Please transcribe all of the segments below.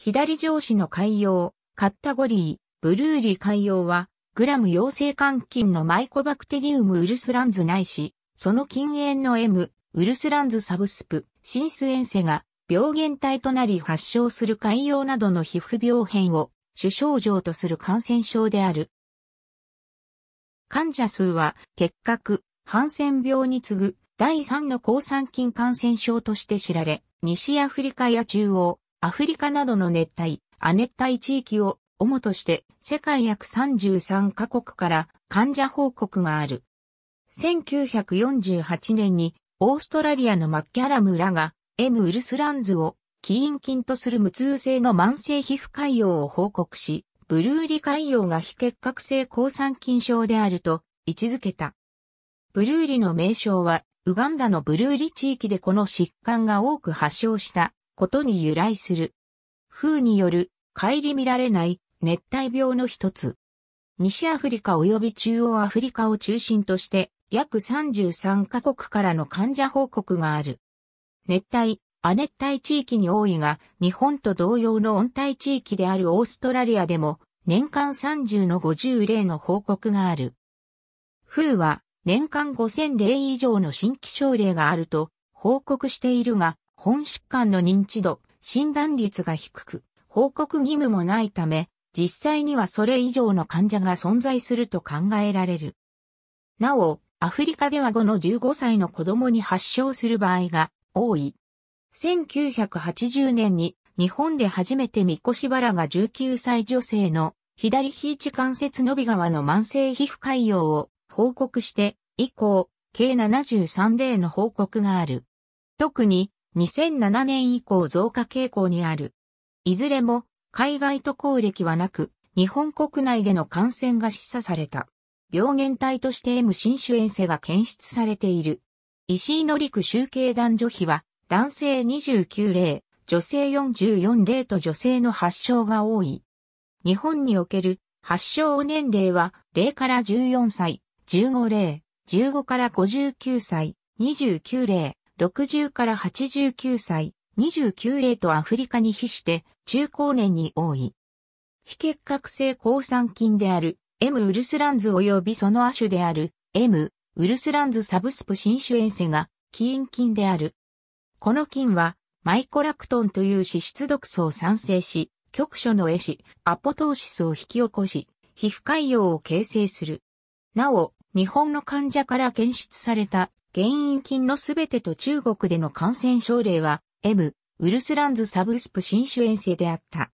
左上肢の海洋、カッタゴリー、ブルーリ海洋は、グラム陽性肝菌のマイコバクテリウムウルスランズないし、その禁煙の M、ウルスランズサブスプ、シンスエンセが、病原体となり発症する海洋などの皮膚病変を主症状とする感染症である。患者数は結核、ハンセン病に次ぐ第3の抗酸菌感染症として知られ、西アフリカや中央、アフリカなどの熱帯、亜熱帯地域を主として世界約33カ国から患者報告がある。1948年にオーストラリアのマッキャラムらが M ウルスランズを起因菌とする無痛性の慢性皮膚潰瘍を報告し、ブルーリ潰瘍が非結核性抗酸菌症であると位置づけた。ブルーリの名称はウガンダのブルーリ地域でこの疾患が多く発症したことに由来する。風による、帰り見られない熱帯病の一つ。西アフリカ及び中央アフリカを中心として約33カ国からの患者報告がある。熱帯、亜熱帯地域に多いが、日本と同様の温帯地域であるオーストラリアでも年間30の50例の報告がある。風は年間5000例以上の新規症例があると報告しているが、本疾患の認知度、診断率が低く、報告義務もないため、実際にはそれ以上の患者が存在すると考えられる。なお、アフリカでは5の15歳の子供に発症する場合が多い。1980年に日本で初めて三越原が19歳女性の左肘関節伸び側の慢性皮膚潰瘍を報告して以降、計73例の報告がある。特に2007年以降増加傾向にある。いずれも海外渡航歴はなく、日本国内での感染が示唆された。病原体として M 新種炎性が検出されている。石井の陸集計男女比は男性29例、女性44例と女性の発症が多い。日本における発症年齢は0から14歳、15例、15から59歳、29例、60から89歳、29例とアフリカに比して中高年に多い。非結核性抗酸菌である M ウルスランズ及びその亜種である M ウルスランズサブスプ新種エンセが起因菌である。この菌はマイコラクトンという脂質毒素を産生し、局所のエシ、アポトーシスを引き起こし、皮膚潰瘍を形成する。なお、日本の患者から検出された原因菌のすべてと中国での感染症例は、M、ウルスランズサブスプ新種遠征であった。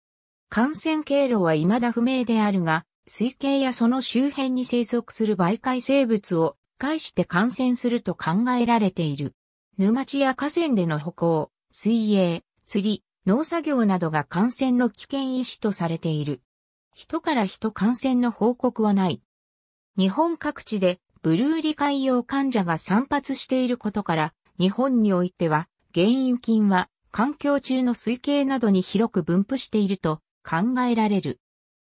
感染経路は未だ不明であるが、水系やその周辺に生息する媒介生物を介して感染すると考えられている。沼地や河川での歩行、水泳、釣り、農作業などが感染の危険因子とされている。人から人感染の報告はない。日本各地でブルーリ海洋患者が散発していることから、日本においては、原因菌は環境中の水系などに広く分布していると考えられる。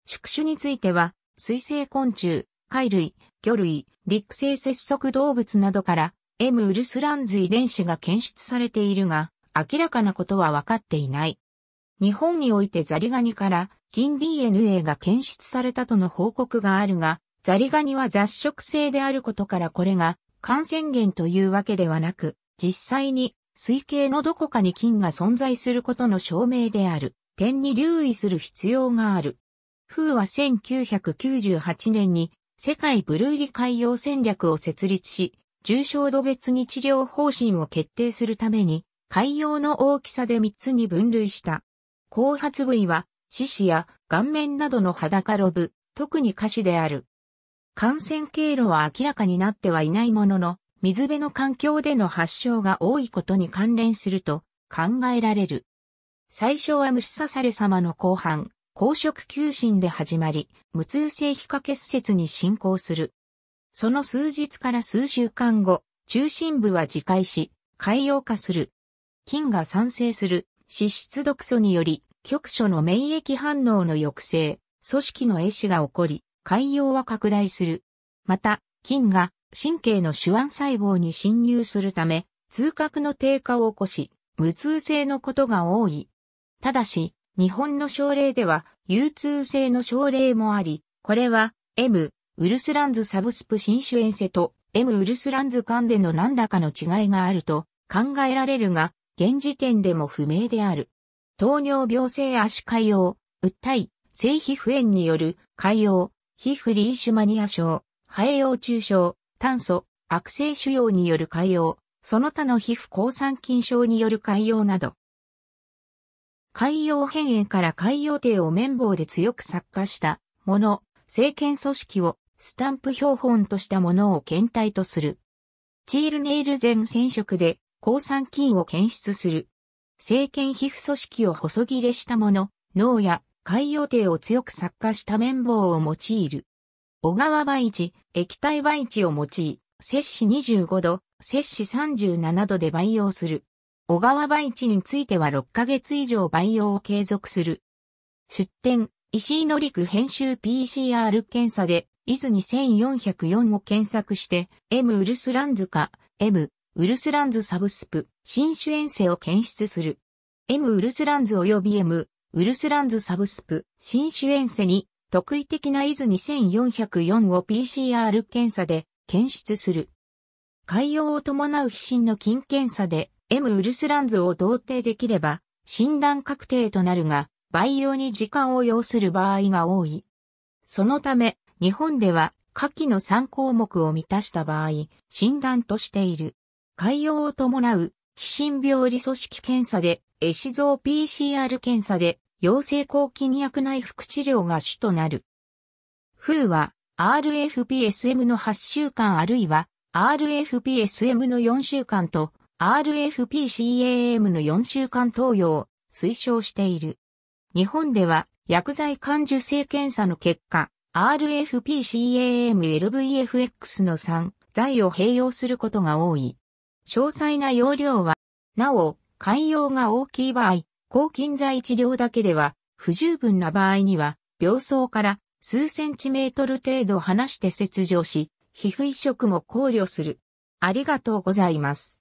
宿主については、水生昆虫、貝類、魚類、陸生節足動物などから M. ウルスランズ遺伝子が検出されているが、明らかなことは分かっていない。日本においてザリガニから菌 DNA が検出されたとの報告があるが、ザリガニは雑食性であることからこれが感染源というわけではなく、実際に水系のどこかに菌が存在することの証明である点に留意する必要がある。風は1998年に世界ブルーリ海洋戦略を設立し、重症度別に治療方針を決定するために、海洋の大きさで3つに分類した。後発部位は、獅子や顔面などの裸ロブ、特に歌詞である。感染経路は明らかになってはいないものの、水辺の環境での発症が多いことに関連すると考えられる。最初は虫刺され様の後半、公職休診で始まり、無痛性皮下結節に進行する。その数日から数週間後、中心部は自戒し、海洋化する。菌が産生する脂質毒素により、局所の免疫反応の抑制、組織の壊死が起こり、海洋は拡大する。また、菌が神経の手腕細胞に侵入するため、痛覚の低下を起こし、無痛性のことが多い。ただし、日本の症例では、有痛性の症例もあり、これは、M、ウルスランズサブスプシンシュエンセと M ウルスランズ間での何らかの違いがあると考えられるが、現時点でも不明である。糖尿病性足潰瘍、訴え、性皮膚炎による潰瘍、皮膚リーシュマニア症、肺用中症、炭素、悪性腫瘍による潰瘍、その他の皮膚抗酸菌症による潰瘍など。潰瘍変炎から潰瘍底を綿棒で強く作化したもの、生権組織をスタンプ標本としたものを検体とする。チールネイル全染色で抗酸菌を検出する。生権皮膚組織を細切れしたもの、脳や海洋艇を強く作化した綿棒を用いる。小川培地、液体培地を用い、摂氏25度、摂氏37度で培養する。小川培地については6ヶ月以上培養を継続する。出展、石井の陸編集 PCR 検査で、伊豆2404を検索して、M ウルスランズか、M ウルスランズサブスプ、新種遠征を検出する。M ウルスランズ及び M ウルスランズサブスプ、新種エンセに、特異的なイズ2404を PCR 検査で検出する。海洋を伴う皮疹の菌検査で M ウルスランズを同定できれば診断確定となるが培養に時間を要する場合が多い。そのため日本では下記の3項目を満たした場合診断としている。海洋を伴う皮疹病理組織検査でエシゾー PCR 検査で陽性抗菌薬内服治療が主となる。風は RFPSM の8週間あるいは RFPSM の4週間と RFPCAM の4週間投与を推奨している。日本では薬剤感受性検査の結果、RFPCAM-LVFX の3剤を併用することが多い。詳細な容量は、なお、肝用が大きい場合、抗菌剤治療だけでは不十分な場合には、病巣から数センチメートル程度離して切除し、皮膚移植も考慮する。ありがとうございます。